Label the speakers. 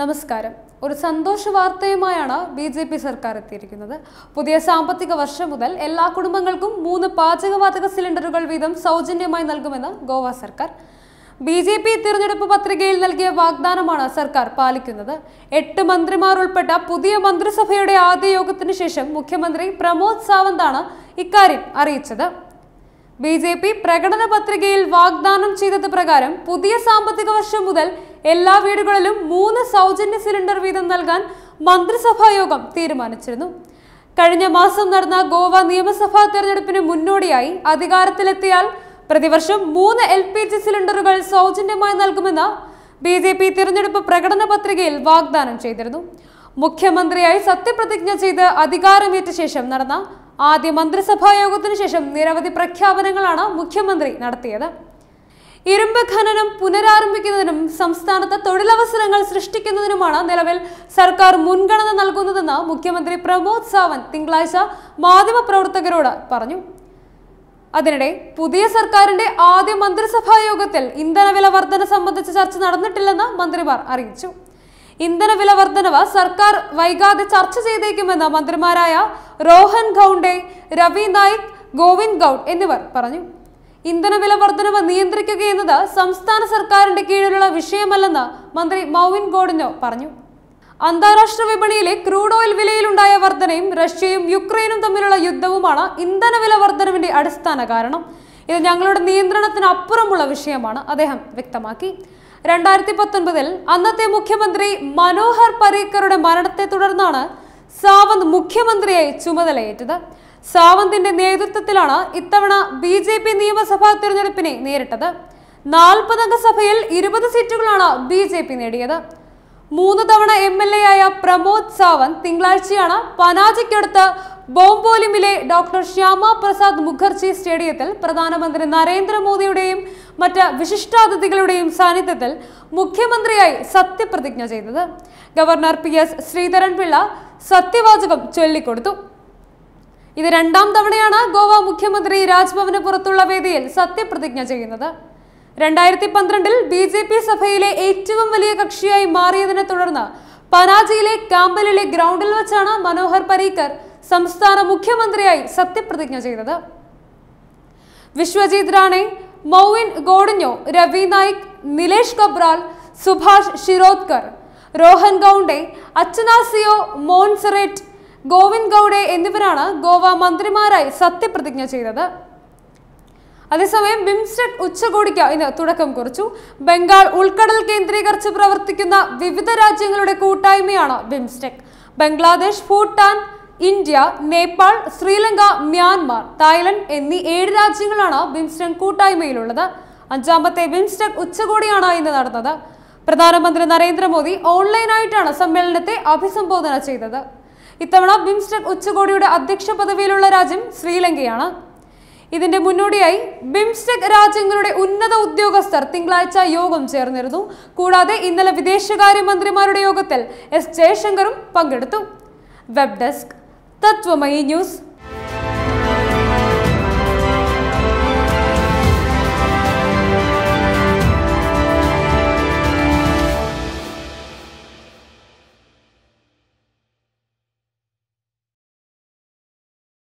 Speaker 1: നമസ്കാരം ഒരു സന്തോഷ വാർത്തയുമായാണ് ബി ജെ പി സർക്കാർ എത്തിയിരിക്കുന്നത് പുതിയ സാമ്പത്തിക വർഷം മുതൽ എല്ലാ കുടുംബങ്ങൾക്കും മൂന്ന് പാചകവാതക സിലിണ്ടറുകൾ വീതം സൗജന്യമായി നൽകുമെന്ന് ഗോവ സർക്കാർ ബി ജെ പി തിരഞ്ഞെടുപ്പ് പത്രികയിൽ നൽകിയ വാഗ്ദാനമാണ് സർക്കാർ പാലിക്കുന്നത് എട്ട് മന്ത്രിമാർ ഉൾപ്പെട്ട പുതിയ മന്ത്രിസഭയുടെ ആദ്യ യോഗത്തിന് ശേഷം മുഖ്യമന്ത്രി പ്രമോദ് സാവന്താണ് ഇക്കാര്യം അറിയിച്ചത് ബി ജെ പി പ്രകടന പത്രികയിൽ വാഗ്ദാനം ചെയ്തത് പ്രകാരം പുതിയ സാമ്പത്തിക വർഷം മുതൽ എല്ലാ വീടുകളിലും മൂന്ന് സൗജന്യ സിലിണ്ടർ വീതം നൽകാൻ മന്ത്രിസഭായോഗം തീരുമാനിച്ചിരുന്നു കഴിഞ്ഞ മാസം നടന്ന ഗോവ നിയമസഭാ തെരഞ്ഞെടുപ്പിന് മുന്നോടിയായി അധികാരത്തിലെത്തിയാൽ പ്രതിവർഷം മൂന്ന് എൽ പി ജി സിലിണ്ടറുകൾ സൗജന്യമായി നൽകുമെന്ന് ബി ജെ പി തിരഞ്ഞെടുപ്പ് പ്രകടന പത്രികയിൽ വാഗ്ദാനം ചെയ്തിരുന്നു മുഖ്യമന്ത്രിയായി സത്യപ്രതിജ്ഞ ചെയ്ത് അധികാരമേറ്റ ശേഷം നടന്ന ആദ്യ മന്ത്രിസഭാ യോഗത്തിനു ശേഷം നിരവധി പ്രഖ്യാപനങ്ങളാണ് മുഖ്യമന്ത്രി നടത്തിയത് ഇരുമ്പ് ഖനനം പുനരാരംഭിക്കുന്നതിനും സംസ്ഥാനത്ത് തൊഴിലവസരങ്ങൾ സൃഷ്ടിക്കുന്നതിനുമാണ് നിലവിൽ സർക്കാർ മുൻഗണന നൽകുന്നതെന്ന് മുഖ്യമന്ത്രി പ്രമോദ് സാവന്ത് തിങ്കളാഴ്ച മാധ്യമപ്രവർത്തകരോട് പറഞ്ഞു അതിനിടെ പുതിയ സർക്കാരിന്റെ ആദ്യ മന്ത്രിസഭാ യോഗത്തിൽ ഇന്ധനവില വർധന സംബന്ധിച്ച് ചർച്ച നടന്നിട്ടില്ലെന്ന് മന്ത്രിമാർ അറിയിച്ചു ഇന്ധനവില വർധനവ് സർക്കാർ വൈകാതെ ചർച്ച ചെയ്തേക്കുമെന്ന് മന്ത്രിമാരായ റോഹൻ ഗൌണ്ടെ രവി നായിക് ഗോവിന്ദ് ഗൌഡ് എന്നിവർ പറഞ്ഞു ഇന്ധനവില വർധനവ് നിയന്ത്രിക്കുക എന്നത് സംസ്ഥാന സർക്കാരിന്റെ കീഴിലുള്ള വിഷയമല്ലെന്ന് മന്ത്രി മൗവിൻ ഗോഡിനോ പറഞ്ഞു അന്താരാഷ്ട്ര വിപണിയിലെ ക്രൂഡ് ഓയിൽ വിലയിലുണ്ടായ വർധനയും റഷ്യയും യുക്രൈനും തമ്മിലുള്ള യുദ്ധവുമാണ് ഇന്ധനവില വർധനവിന്റെ അടിസ്ഥാന കാരണം ഇത് ഞങ്ങളുടെ നിയന്ത്രണത്തിന് അപ്പുറമുള്ള വിഷയമാണ് അദ്ദേഹം വ്യക്തമാക്കി രണ്ടായിരത്തി പത്തൊൻപതിൽ അന്നത്തെ മുഖ്യമന്ത്രി മനോഹർ പരീക്കറുടെ മരണത്തെ തുടർന്നാണ് സാവന്ത് മുഖ്യമന്ത്രിയായി ചുമതലയേറ്റത് സാവന്തിന്റെ നേതൃത്വത്തിലാണ് ഇത്തവണ ബി ജെ പി നിയമസഭാ തിരഞ്ഞെടുപ്പിനെ നേരിട്ടത് നാൽപ്പതംഗ സഭയിൽ ഇരുപത് സീറ്റുകളാണ് ബി ജെ പി നേടിയത് മൂന്ന് തവണ എം എൽ എ ആയ പ്രമോദ് സാവന്ത് തിങ്കളാഴ്ചയാണ് പനാജിക്കടുത്ത് ബോംബോലിമിലെ ഡോക്ടർ ശ്യാമ പ്രസാദ് മുഖർജി സ്റ്റേഡിയത്തിൽ പ്രധാനമന്ത്രി നരേന്ദ്രമോദിയുടെയും മറ്റ് വിശിഷ്ടാതിഥികളുടെയും സാന്നിധ്യത്തിൽ മുഖ്യമന്ത്രിയായി സത്യപ്രതിജ്ഞ ചെയ്തത് ഗവർണർ പി എസ് ശ്രീധരൻപിള്ള സത്യവാചകം ചൊല്ലിക്കൊടുത്തു ഇത് രണ്ടാം തവണയാണ് ഗോവ മുഖ്യമന്ത്രി രാജ്ഭവന് പുറത്തുള്ള വേദിയിൽ സത്യപ്രതിജ്ഞ ചെയ്യുന്നത് രണ്ടായിരത്തി പന്ത്രണ്ടിൽ ബി ജെ പി സഭയിലെ ഏറ്റവും വലിയ കക്ഷിയായി മാറിയതിനെ തുടർന്ന് പനാജിയിലെ കാമ്പലിലെ ഗ്രൗണ്ടിൽ വെച്ചാണ് മനോഹർ പരീക്കർ സംസ്ഥാന മുഖ്യമന്ത്രിയായി സത്യപ്രതിജ്ഞ ചെയ്തത് വിശ്വജിത് റാണെ മൗവിൻ ഗോഡിഞ്ഞോ രവി നായിക് നിലേഷ് കബ്രാൽ സുഭാഷ് ഷിരോദ്കർ രോഹൻ ഗൗണ്ടെ അച്ചനാസിയോ മോൺസറേറ്റ് ഗോവിന്ദ് ഗൗഡെ എന്നിവരാണ് ഗോവ മന്ത്രിമാരായി സത്യപ്രതിജ്ഞ ചെയ്തത് അതേസമയം ബിംസ്റ്റെക് ഉച്ചകോടിക്ക് ഇന്ന് തുടക്കം കുറിച്ചു ബംഗാൾ ഉൾക്കടൽ കേന്ദ്രീകരിച്ച് പ്രവർത്തിക്കുന്ന വിവിധ രാജ്യങ്ങളുടെ കൂട്ടായ്മയാണ് BIMSTEC Bangladesh Bhutan India Nepal Sri Lanka Myanmar Thailand എന്നീ ഏഴ് രാജ്യങ്ങളാണ് ബിംസ്റ്റൺ കൂട്ടായ്മയിലുള്ളത് അഞ്ചാമത്തെ ബിംസ്റ്റൺ ഉച്ചകോടിയാണ് ഇന്ന് നടന്നത് പ്രധാനമന്ത്രി നരേന്ദ്രമോദി ഓൺലൈനായിട്ടാണ് സമ്മേളനത്തെ അഭിസംബോധന ചെയ്തത് ഇത്തവണ ബിംസ്റ്റെക് ഉച്ചകോടിയുടെ അധ്യക്ഷ പദവിയിലുള്ള രാജ്യം ശ്രീലങ്കയാണ് ഇതിന്റെ മുന്നോടിയായി ബിംസ്റ്റെക് രാജ്യങ്ങളുടെ ഉന്നത ഉദ്യോഗസ്ഥർ തിങ്കളാഴ്ച യോഗം ചേർന്നിരുന്നു കൂടാതെ ഇന്നലെ വിദേശകാര്യമന്ത്രിമാരുടെ യോഗത്തിൽ എസ് ജയശങ്കറും പങ്കെടുത്തു വെബ് ഡെസ്ക് తత్వమయి న్యూస్